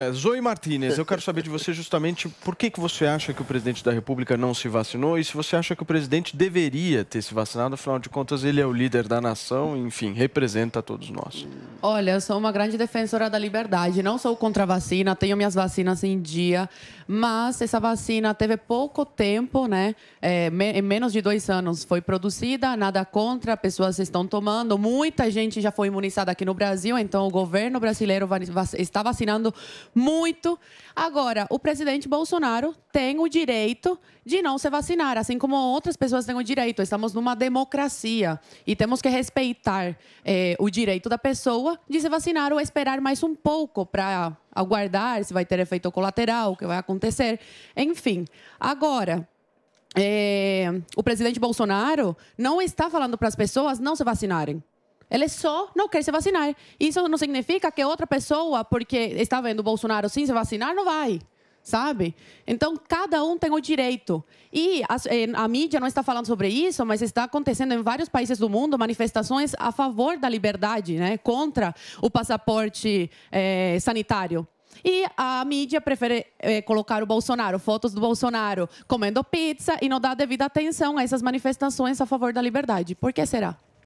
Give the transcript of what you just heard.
É, Zoe Martinez, eu quero saber de você justamente por que, que você acha que o presidente da República não se vacinou e se você acha que o presidente deveria ter se vacinado, afinal de contas ele é o líder da nação, enfim, representa todos nós. Olha, eu sou uma grande defensora da liberdade, não sou contra a vacina, tenho minhas vacinas em dia, mas essa vacina teve pouco tempo, né? É, me, em menos de dois anos foi produzida, nada contra, pessoas estão tomando, muita gente já foi imunizada aqui no Brasil, então o governo brasileiro vai, está vacinando muito. Agora, o presidente Bolsonaro tem o direito de não se vacinar, assim como outras pessoas têm o direito. Estamos numa democracia e temos que respeitar é, o direito da pessoa de se vacinar ou esperar mais um pouco para aguardar se vai ter efeito colateral, o que vai acontecer. Enfim, agora. É, o presidente Bolsonaro não está falando para as pessoas não se vacinarem. Ele só não quer se vacinar. Isso não significa que outra pessoa, porque está vendo o Bolsonaro sim se vacinar, não vai sabe? Então, cada um tem o direito. E a, a, mídia não está falando sobre isso, mas está acontecendo em vários países do mundo manifestações a favor da liberdade, né? contra o passaporte eh, sanitário. E a mídia prefere eh, colocar o Bolsonaro, fotos do Bolsonaro comendo pizza e não dá devida atenção a essas manifestações a favor da liberdade. Por que será?